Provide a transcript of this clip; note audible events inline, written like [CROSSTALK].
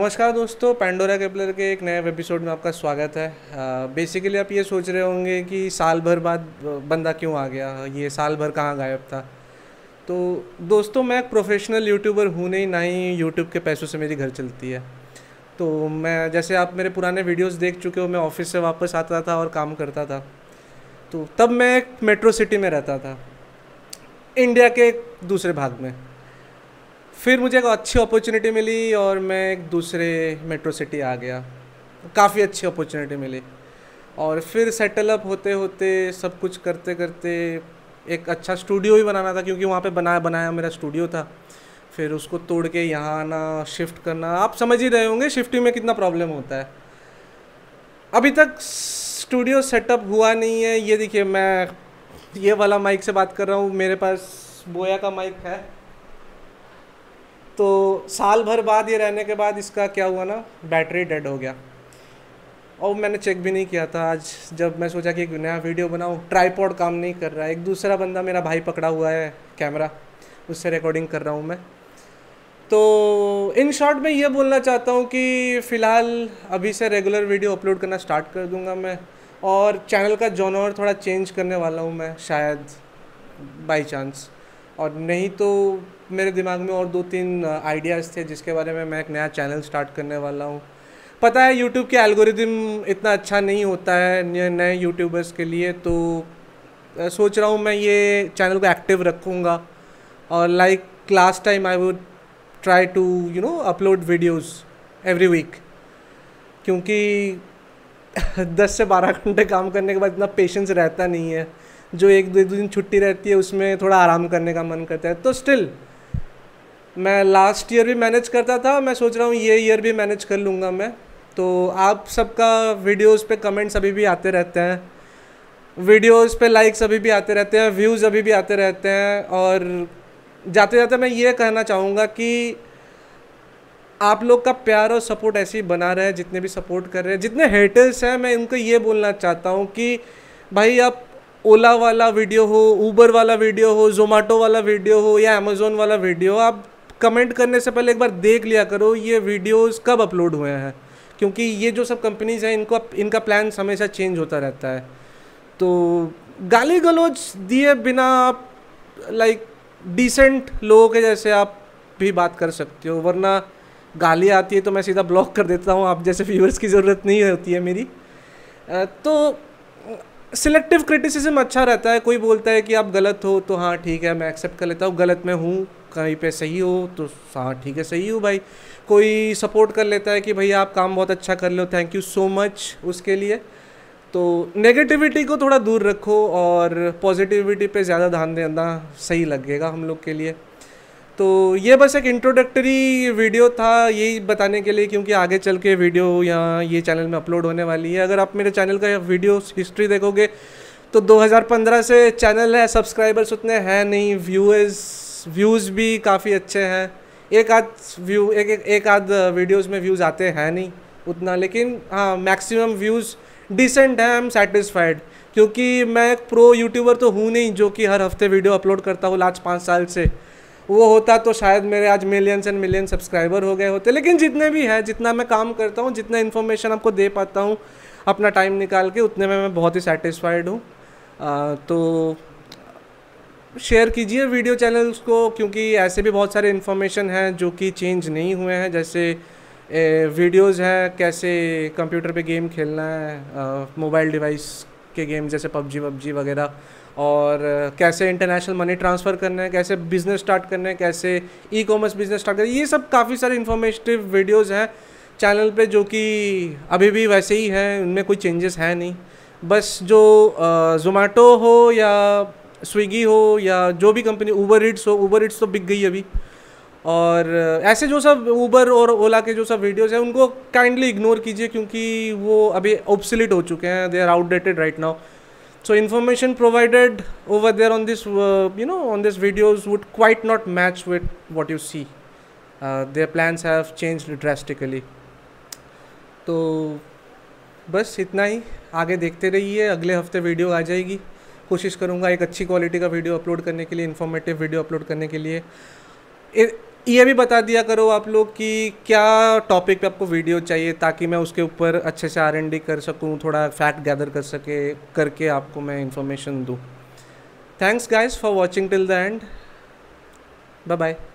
नमस्कार दोस्तों Pandora Kepler के एक नए एपिसोड में आपका स्वागत है बेसिकली आप ये सोच रहे होंगे कि साल भर बाद बंदा क्यों आ गया ये साल भर कहाँ गायब था तो दोस्तों मैं एक प्रोफेशनल यूट्यूबर हूँ नहीं ना ही यूट्यूब के पैसों से मेरी घर चलती है तो मैं जैसे आप मेरे पुराने वीडियोज़ देख चुके हो मैं ऑफिस से वापस आता था और काम करता था तो तब मैं एक मेट्रो सिटी में रहता था इंडिया के दूसरे भाग में फिर मुझे एक अच्छी अपॉर्चुनिटी मिली और मैं एक दूसरे मेट्रो सिटी आ गया काफ़ी अच्छी अपॉर्चुनिटी मिली और फिर सेटल अप होते होते सब कुछ करते करते एक अच्छा स्टूडियो ही बनाना था क्योंकि वहाँ पे बनाया बनाया मेरा स्टूडियो था फिर उसको तोड़ के यहाँ आना शिफ्ट करना आप समझ ही रहे होंगे शिफ्टिंग में कितना प्रॉब्लम होता है अभी तक स्टूडियो सेटअप हुआ नहीं है ये देखिए मैं ये वाला माइक से बात कर रहा हूँ मेरे पास बोया का माइक है तो साल भर बाद ये रहने के बाद इसका क्या हुआ ना बैटरी डेड हो गया और मैंने चेक भी नहीं किया था आज जब मैं सोचा कि एक नया वीडियो बनाऊँ ट्राईपॉड काम नहीं कर रहा है एक दूसरा बंदा मेरा भाई पकड़ा हुआ है कैमरा उससे रिकॉर्डिंग कर रहा हूँ मैं तो इन शॉर्ट मैं ये बोलना चाहता हूँ कि फ़िलहाल अभी से रेगुलर वीडियो अपलोड करना स्टार्ट कर दूँगा मैं और चैनल का जॉनर थोड़ा चेंज करने वाला हूँ मैं शायद बाई चांस और नहीं तो मेरे दिमाग में और दो तीन आइडियाज़ थे जिसके बारे में मैं एक नया चैनल स्टार्ट करने वाला हूँ पता है यूट्यूब के एल्गोरिदम इतना अच्छा नहीं होता है नए यूट्यूबर्स के लिए तो सोच रहा हूँ मैं ये चैनल को एक्टिव रखूँगा और like last time I would try to you know upload videos every week क्योंकि [LAUGHS] दस से बारह घंटे काम करने के बाद इतना पेशेंस रहता नहीं है जो एक दो दिन छुट्टी रहती है उसमें थोड़ा आराम करने का मन करता है तो स्टिल मैं लास्ट ईयर भी मैनेज करता था मैं सोच रहा हूँ ये ईयर भी मैनेज कर लूँगा मैं तो आप सबका वीडियोस पे कमेंट्स अभी भी आते रहते हैं वीडियोस पे लाइक्स अभी भी आते रहते हैं व्यूज़ अभी भी आते रहते हैं और जाते जाते मैं ये कहना चाहूँगा कि आप लोग का प्यार और सपोर्ट ऐसे ही बना रहे हैं जितने भी सपोर्ट कर रहे हैं जितने हेटर्स हैं मैं उनको ये बोलना चाहता हूँ कि भाई आप ओला वाला वीडियो हो ऊबर वाला वीडियो हो जोमेटो वाला वीडियो हो या अमेज़ोन वाला वीडियो आप कमेंट करने से पहले एक बार देख लिया करो ये वीडियोस कब अपलोड हुए हैं क्योंकि ये जो सब कंपनीज़ हैं इनको इनका प्लान हमेशा चेंज होता रहता है तो गाली गलौज दिए बिना आप लाइक डिसेंट लोगों के जैसे आप भी बात कर सकते हो वरना गाली आती है तो मैं सीधा ब्लॉक कर देता हूँ आप जैसे फीवर्स की ज़रूरत नहीं होती है मेरी तो सिलेक्टिव क्रिटिसिज्म अच्छा रहता है कोई बोलता है कि आप गलत हो तो हाँ ठीक है मैं एक्सेप्ट कर लेता हूँ गलत मैं हूँ कहीं पे सही हो तो हाँ ठीक है सही हो भाई कोई सपोर्ट कर लेता है कि भाई आप काम बहुत अच्छा कर लो थैंक यू सो मच उसके लिए तो नेगेटिविटी को थोड़ा दूर रखो और पॉजिटिविटी पे ज़्यादा ध्यान देना सही लगेगा हम लोग के लिए तो ये बस एक इंट्रोडक्टरी वीडियो था यही बताने के लिए क्योंकि आगे चल के वीडियो यहाँ ये चैनल में अपलोड होने वाली है अगर आप मेरे चैनल का वीडियो हिस्ट्री देखोगे तो 2015 से चैनल है सब्सक्राइबर्स उतने हैं नहीं व्यूअर्स व्यूज़ भी काफ़ी अच्छे हैं एक आध व्यू एक एक, एक आध वीडियोज़ में व्यूज़ आते हैं नहीं उतना लेकिन हाँ मैक्सिमम व्यूज़ डिसेंट है आई एम सेटिस्फाइड क्योंकि मैं एक प्रो यूट्यूबर तो हूँ नहीं जो कि हर हफ्ते वीडियो अपलोड करता हूँ लास्ट पाँच साल से वो होता तो शायद मेरे आज मिलियंस एंड मिलियन सब्सक्राइबर हो गए होते लेकिन जितने भी हैं जितना मैं काम करता हूँ जितना इन्फॉर्मेशन आपको दे पाता हूँ अपना टाइम निकाल के उतने में मैं बहुत ही सेटिस्फाइड हूँ तो शेयर कीजिए वीडियो चैनल्स को क्योंकि ऐसे भी बहुत सारे इन्फॉर्मेशन हैं जो कि चेंज नहीं हुए हैं जैसे वीडियोज़ हैं कैसे कंप्यूटर पे गेम खेलना है मोबाइल डिवाइस के गेम जैसे पबजी वबजी वगैरह और कैसे इंटरनेशनल मनी ट्रांसफ़र करना है कैसे बिज़नेस स्टार्ट करना है कैसे ई कॉमर्स बिज़नेस स्टार्ट करना है ये सब काफ़ी सारे इन्फॉर्मेटिव वीडियोज़ हैं चैनल पे जो कि अभी भी वैसे ही हैं उनमें कोई चेंजेस हैं नहीं बस जो जोमेटो हो या स्विगी हो या जो भी कंपनी ऊबर रिट्स हो ऊबर इट्स तो बिक गई अभी और ऐसे जो सब ऊबर और ओला के जो सब वीडियोस हैं उनको काइंडली इग्नोर कीजिए क्योंकि वो अभी ऑब्सिलिट हो चुके हैं they are outdated right now so information provided over there on this uh, you know on this videos would quite not match with what you see uh, their plans have changed drastically तो बस इतना ही आगे देखते रहिए अगले हफ्ते video आ जाएगी कोशिश करूँगा एक अच्छी क्वालिटी का वीडियो अपलोड करने के लिए इन्फॉर्मेटिव वीडियो अपलोड करने के लिए ये भी बता दिया करो आप लोग कि क्या टॉपिक पे आपको वीडियो चाहिए ताकि मैं उसके ऊपर अच्छे से आर कर सकूँ थोड़ा फैक्ट गैदर कर सके करके आपको मैं इन्फॉर्मेशन दूँ thanks guys for watching till the end bye bye